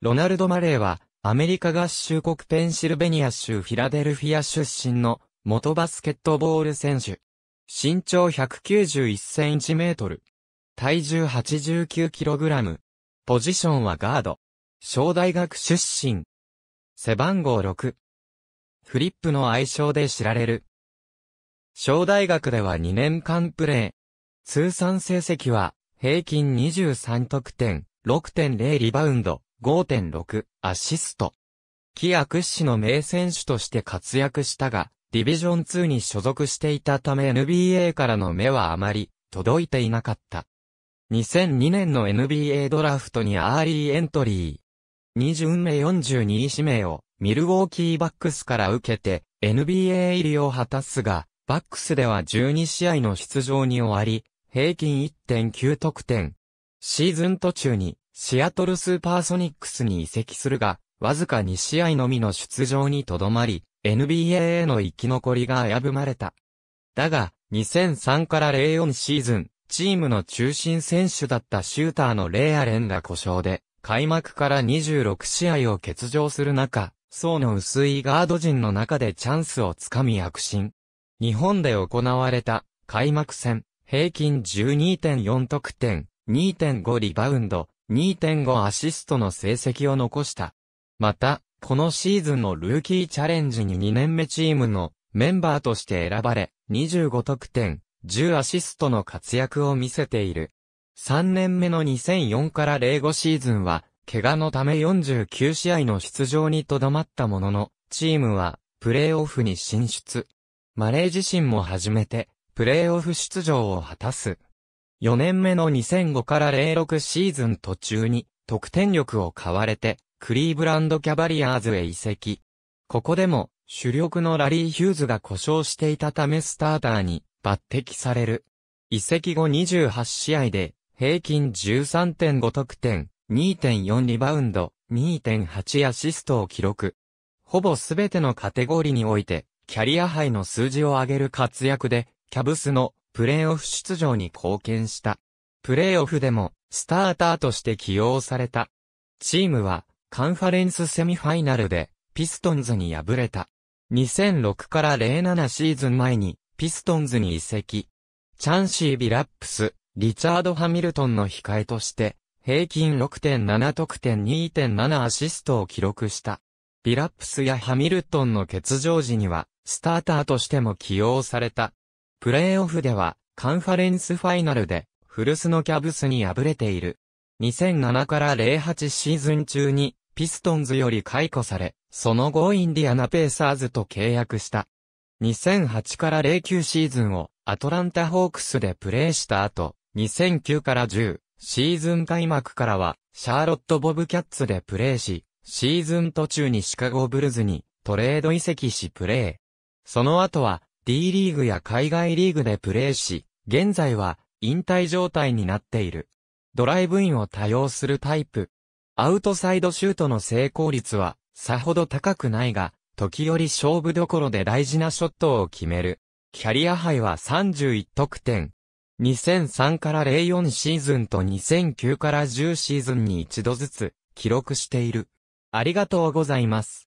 ロナルド・マレーは、アメリカ合衆国ペンシルベニア州フィラデルフィア出身の元バスケットボール選手。身長191センチメートル。体重89キログラム。ポジションはガード。小大学出身。背番号6。フリップの愛称で知られる。小大学では2年間プレー。通算成績は平均23得点、6.0リバウンド、5.6アシスト。キア屈指の名選手として活躍したが、ディビジョン2に所属していたため NBA からの目はあまり届いていなかった。2002年の NBA ドラフトにアーリーエントリー。2巡目42位指名をミルウォーキーバックスから受けて NBA 入りを果たすが、バックスでは12試合の出場に終わり、平均1.9得点。シーズン途中にシアトルスーパーソニックスに移籍するが、わずか2試合のみの出場にとどまり、NBA への生き残りが危ぶまれた。だが、2003から04シーズン、チームの中心選手だったシューターのレイアレンが故障で、開幕から26試合を欠場する中、層の薄いガード陣の中でチャンスをつかみ躍進。日本で行われた開幕戦、平均12.4得点、2.5リバウンド、2.5アシストの成績を残した。また、このシーズンのルーキーチャレンジに2年目チームのメンバーとして選ばれ、25得点、10アシストの活躍を見せている。3年目の2004から05シーズンは、怪我のため49試合の出場にとどまったものの、チームは、プレーオフに進出。マレー自身も初めて、プレーオフ出場を果たす。4年目の2005から06シーズン途中に得点力を買われてクリーブランドキャバリアーズへ移籍。ここでも主力のラリー・ヒューズが故障していたためスターターに抜擢される。移籍後28試合で平均13.5得点、2.4リバウンド、2.8アシストを記録。ほぼすべてのカテゴリーにおいて、キャリア杯の数字を上げる活躍で、キャブスのプレーオフ出場に貢献した。プレーオフでも、スターターとして起用された。チームは、カンファレンスセミファイナルで、ピストンズに敗れた。2006から07シーズン前に、ピストンズに移籍。チャンシー・ビラップス、リチャード・ハミルトンの控えとして、平均6.7得点2.7アシストを記録した。ビラップスやハミルトンの欠場時には、スターターとしても起用された。プレーオフでは、カンファレンスファイナルで、古巣のキャブスに敗れている。2007から08シーズン中に、ピストンズより解雇され、その後インディアナペーサーズと契約した。2008から09シーズンをアトランタホークスでプレーした後、2009から10シーズン開幕からはシャーロット・ボブキャッツでプレーし、シーズン途中にシカゴブルズにトレード移籍しプレー。その後は D リーグや海外リーグでプレーし、現在は引退状態になっている。ドライブインを多用するタイプ。アウトサイドシュートの成功率はさほど高くないが、時折勝負どころで大事なショットを決める。キャリア杯は31得点。2003から04シーズンと2009から10シーズンに一度ずつ記録している。ありがとうございます。